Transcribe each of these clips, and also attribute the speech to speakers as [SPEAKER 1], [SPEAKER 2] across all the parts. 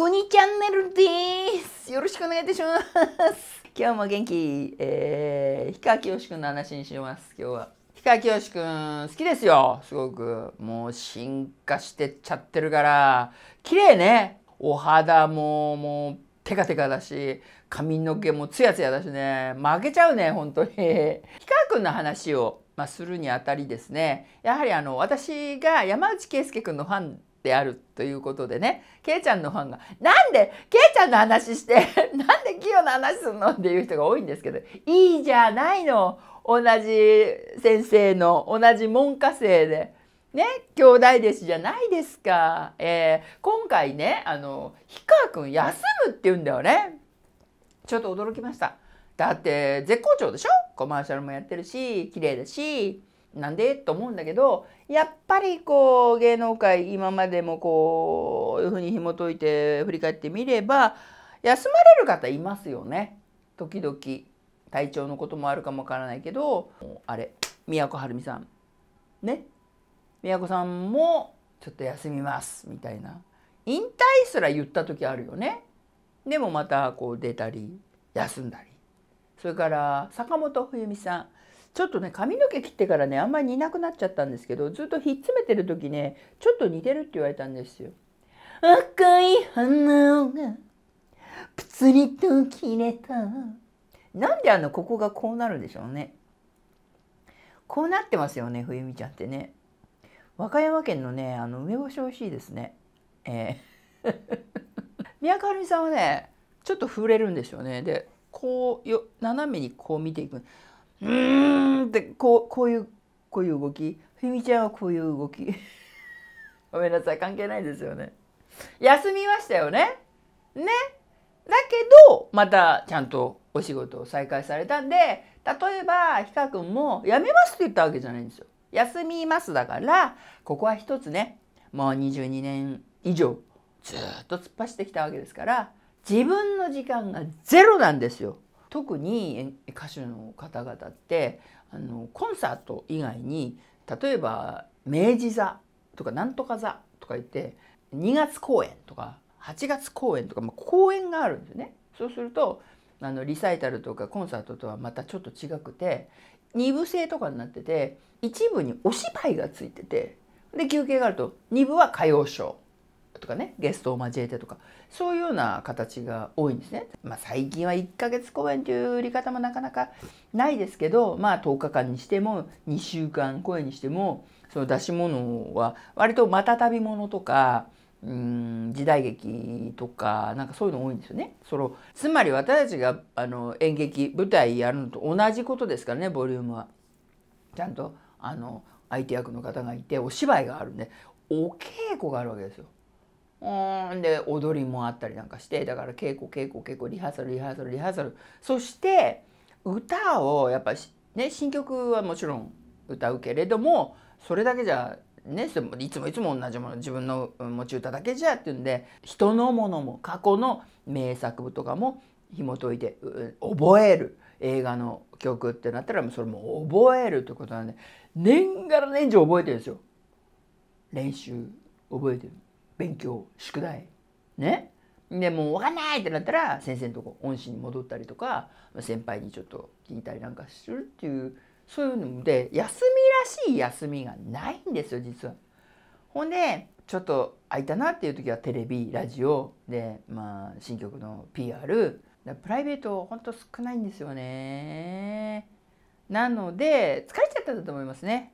[SPEAKER 1] こにチャンネルですよろしくお願いいたします今日も元気、えー、氷川きよしくんの話にします今日は氷川きよしくん好きですよすごくもう進化してっちゃってるから綺麗ねお肌ももうテカテカだし髪の毛もツヤツヤだしね負けちゃうね本当に氷川くんの話をまあ、するにあたりですねやはりあの私が山内圭介君のファンであるということでねけいちゃんのファンが「なんでけいちゃんの話して なんでキヨの話すんの?」っていう人が多いんですけど「いいじゃないの同じ先生の同じ門下生で」ね兄弟弟子じゃないですか。えー、今回ねあの氷川くん休むって言うんだよね。ちょっと驚きました。だって絶好調でしょコマーシャルもやってるし綺麗だしなんでと思うんだけどやっぱりこう芸能界今までもこういうふうに紐解いて振り返ってみれば休まれる方いますよね時々体調のこともあるかもわからないけどあれ宮古るみさんね宮古さんもちょっと休みますみたいな引退すら言った時あるよねでもまたこう出たり休んだりそれから坂本冬美さんちょっとね髪の毛切ってからねあんまり似なくなっちゃったんですけどずっとひっつめてる時ねちょっと似てるって言われたんですよ。赤い花がぷつりと切れたなんであのここがこうなるんでしょうね。こうなってますよね冬美ちゃんってね。和歌山県のねあの梅干し美味しいですね。えー、宮川美さんはねちょっと触れるんでしょうね。でこうよ斜めにこう見ていく。うーんってこうこういうこういう動きふみちゃんはこういう動き ごめんなさい関係ないですよね休みましたよねねだけどまたちゃんとお仕事を再開されたんで例えばかく君も「やめます」って言ったわけじゃないんですよ。休みますだからここは一つねもう22年以上ずっと突っ走ってきたわけですから自分の時間がゼロなんですよ。特に歌手の方々ってあのコンサート以外に例えば明治座とかなんとか座とか言って2月公演とか8月公演とか、まあ、公演があるんですね。そうするとあのリサイタルとかコンサートとはまたちょっと違くて2部制とかになってて一部にお芝居がついててで休憩があると2部は歌謡ショーとかねゲストを交えてとかそういうような形が多いんですね。まあ、最近は1ヶ月公演という売り方もなかなかないですけど、まあ、10日間にしても2週間公演にしてもその出し物は割と「また旅物」とか。うん時代劇とかなんかそういうの多いんですよね。そのつまり私たちがあの演劇舞台やるのと同じことですからねボリュームは。ちゃんとあの相手役の方がいてお芝居があるんでお稽古があるわけですよ。うんで踊りもあったりなんかしてだから稽古稽古稽古リハーサルリハーサルリハーサルそして歌をやっぱね新曲はもちろん歌うけれどもそれだけじゃねいつもいつも同じもの自分の持ち歌だけじゃっていうんで人のものも過去の名作とかも紐解いて覚える映画の曲ってなったらそれも覚えるってことなんで年がら年中覚えてるんですよ練習覚えてる。勉強宿題ねでもう分かんないってなったら先生のとこ恩師に戻ったりとか先輩にちょっと聞いたりなんかするっていうそういうので休みらしい休みがないんですよ実は。ほんでちょっと空いたなっていう時はテレビラジオで、まあ、新曲の PR プライベートほんと少ないんですよね。なので疲れちゃったんだと思いますね。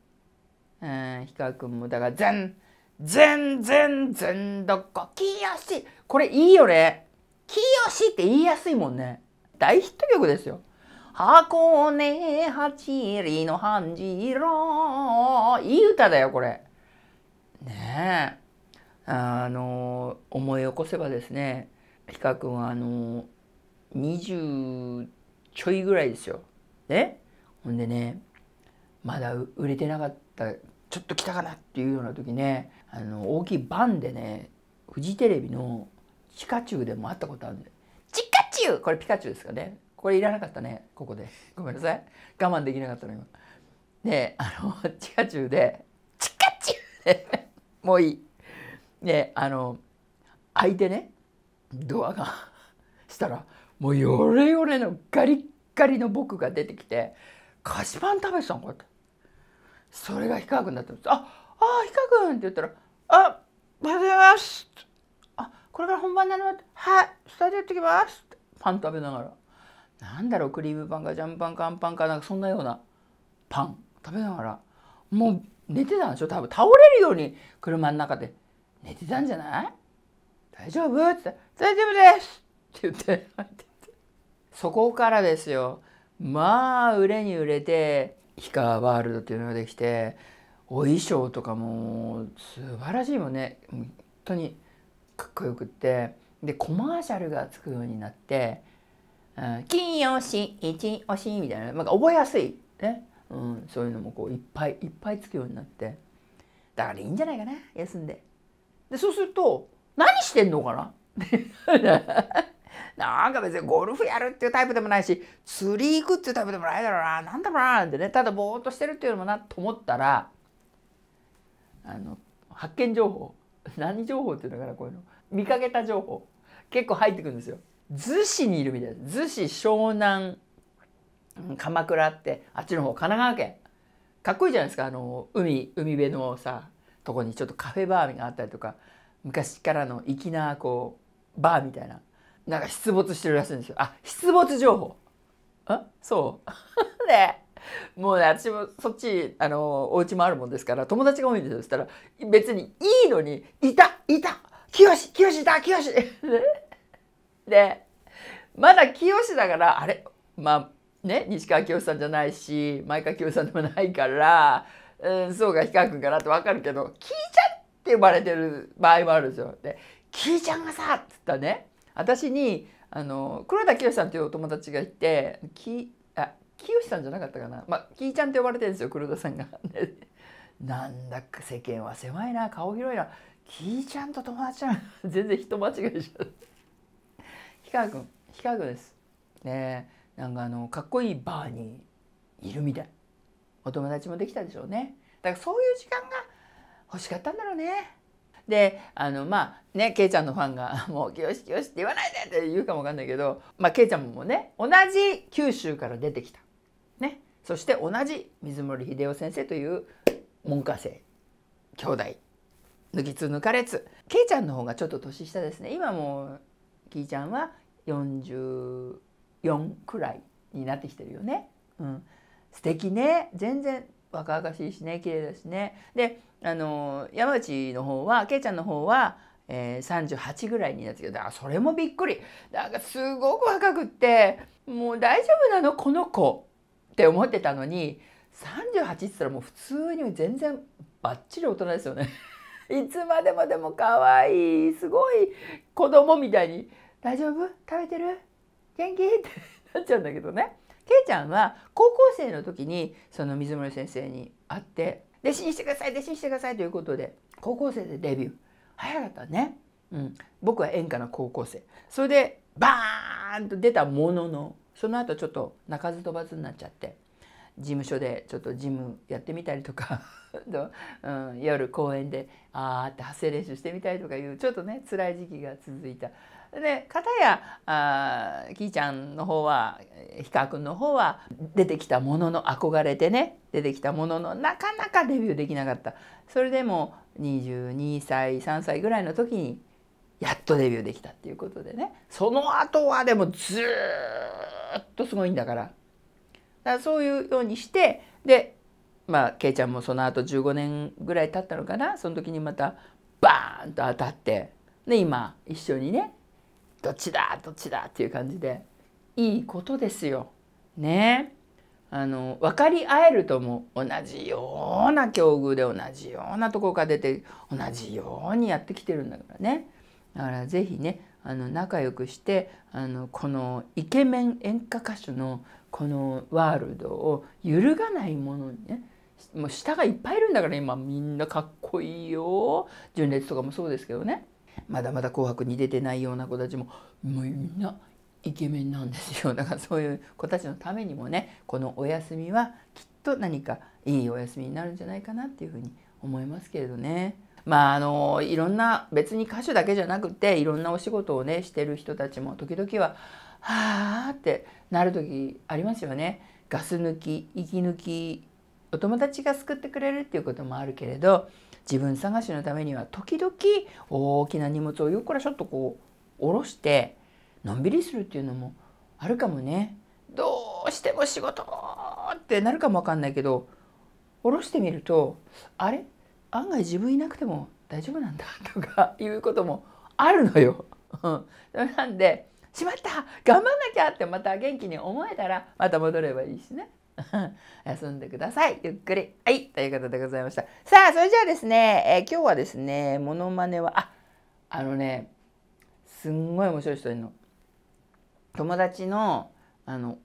[SPEAKER 1] うん氷川君もだから全然全どこきよしこれいいよねきよしって言いやすいもんね大ヒット曲ですよ箱根八里の半次郎いい歌だよこれねえあの思い起こせばですねピカ君はあの20ちょいぐらいですよねほんでねまだ売れてなかったちょっと来たかなっていうような時ねあの大きいバンでねフジテレビの「チカチュウ」でも会ったことあるんで「チカチュウ!」これピカチュウですかねこれいらなかったねここでごめんなさい我慢できなかったの今であのチカチュウで「チカチュウ!」でもういいであの開いてねドアがしたらもうヨレヨレのガリッガリの僕が出てきて菓子パン食べてたんかってそれが氷川君だったんですああ氷川君って言ったら「あ、おはようございます。あ、これから本番なの。はい、スタジオ行ってきます。パン食べながら。なんだろう、クリームパンかジャムパンかアンパンか、なんかそんなようなパン食べながら。もう寝てたんでしょ多分倒れるように車の中で寝てたんじゃない大丈夫って大丈夫ですって言っててそこからですよまあ売れに売れて氷川ワールドっていうのができてお衣装とかも素晴らしいもんね本当にかっこよくってでコマーシャルがつくようになって「金押し一押し」みたいななんか覚えやすい、ねうん、そういうのもこういっぱいいっぱいつくようになってだからいいんじゃないかな休んで。でそうすると何してんのかな なんか別にゴルフやるっていうタイプでもないし釣り行くっていうタイプでもないだろうななんだろうななんてねただぼーっとしてるっていうのもなと思ったらあの発見情報 何情報っていうのかなこういうの見かけた情報結構入ってくるんですよ。逗子にいるみたいで逗子湘南鎌倉ってあっちの方神奈川県かっこいいじゃないですかあの海海辺のさとこにちょっとカフェバーがあったりとか昔からの粋なこうバーみたいななんか出没してるらしいんですよあ出没情報あそう ねもうね私もそっちあのお家もあるもんですから友達が多いんですよそしたら別にいいのに「いたいたきよしきよしいたよしでまだきよしだからあれまあね西川きよしさんじゃないし前川きよしさんでもないから、うん、そうか氷川君かなって分かるけど「きーちゃん」って呼ばれてる場合もあるんですよ。で「きーちゃんがさ」っつったね私にあの黒田清さんというお友達がいて「キ清さんじゃなかったかなまあきいちゃんって呼ばれてるんですよ黒田さんが なんだか世間は狭いな顔広いなきいちゃんと友達じゃん全然人間違いしちゃう氷川君氷川君ですねなんかあのかっこいいバーにいるみたいお友達もできたでしょうねだからそういう時間が欲しかったんだろうねであのまあねけいちゃんのファンが「もうしきよし」って言わないで!」って言うかもわかんないけどまあけいちゃんもね同じ九州から出てきたそして同じ水森秀夫先生という門下生兄弟抜きつ抜かれつけいちゃんの方がちょっと年下ですね今もきいちゃんは44くらいになってきてるよね。うん、素敵ね全然若々しいしね綺麗だしね。であの山内の方はけいちゃんの方は、えー、38ぐらいになってきてそれもびっくりだからすごく若くってもう大丈夫なのこの子って思ってたのに38って言ったらもう普通に全然バッチリ大人ですよね いつまでもでも可愛いすごい子供みたいに「大丈夫食べてる元気?」ってなっちゃうんだけどね。けいちゃんは高校生の時にその水森先生に会って「弟子にしてください弟子にしてください」ということで高校生でデビュー早かったね、うん、僕は演歌の高校生それでバーンと出たもののその後ちょっと鳴かず飛ばずになっちゃって事務所でちょっとジムやってみたりとか うん、夜公園であって発声練習してみたりとかいうちょっとね辛い時期が続いた。で片やあきいちゃんの方はひかくんの方は出てきたものの憧れてね出てきたもののなかなかデビューできなかったそれでも22歳3歳ぐらいの時にやっとデビューできたっていうことでねその後はでもずっとすごいんだからだからそういうようにしてでまあけいちゃんもその後15年ぐらい経ったのかなその時にまたバーンと当たってで今一緒にねどっちだどっちだっていう感じでいいことですよ。ねあの分かり合えるとも同じような境遇で同じようなとこから出て同じようにやってきてるんだからね。だから是非ねあの仲良くしてあのこのイケメン演歌歌手のこのワールドを揺るがないものにねもう下がいっぱいいるんだから今みんなかっこいいよ純烈とかもそうですけどねまだまだ「紅白」に出てないような子たちももうみんなイケメンなんですよだからそういう子たちのためにもねこのお休みはきっと何かいいお休みになるんじゃないかなっていうふうに思いますけれどね。まああのいろんな別に歌手だけじゃなくていろんなお仕事をねしてる人たちも時々ははあってなる時ありますよね。ガス抜き息抜きお友達が救ってくれるっていうこともあるけれど自分探しのためには時々大きな荷物をよっこらしょっとこう下ろしてのんびりするっていうのもあるかもね。どうしても仕事ってなるかもわかんないけど下ろしてみるとあれ案外自分いなくても大丈夫なんだとかいうこともあるのよ。なんでしまった頑張んなきゃってまた元気に思えたらまた戻ればいいしね。休んでください。ゆっくり。はい。ということでございました。さあ、それじゃあですね、えー、今日はですね、モノマネは、あ、あのね、すんごい面白い人いるの。友達の、あの、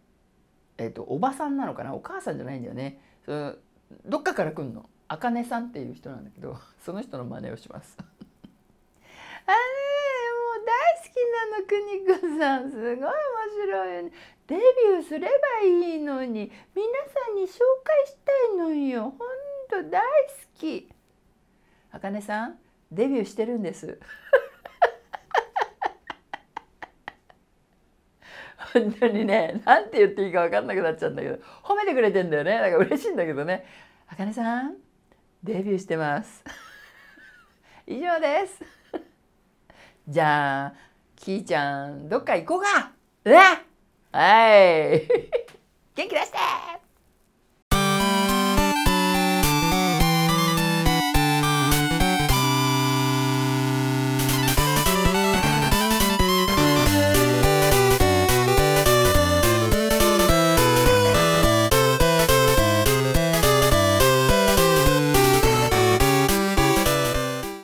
[SPEAKER 1] えっ、ー、と、おばさんなのかなお母さんじゃないんだよね。そのどっかから来んの。あかねさんっていう人なんだけど その人の真似をします あれもう大好きなのくにこさんすごい面白いねデビューすればいいのに皆さんに紹介したいのよほんと大好きあかねさんデビューしてるんです 本当にねなんて言っていいか分かんなくなっちゃうんだけど褒めてくれてんだよねだから嬉しいんだけどねあかねさんデビューしてます以上ですじゃあきーちゃんどっか行こうかうわはい 元気出して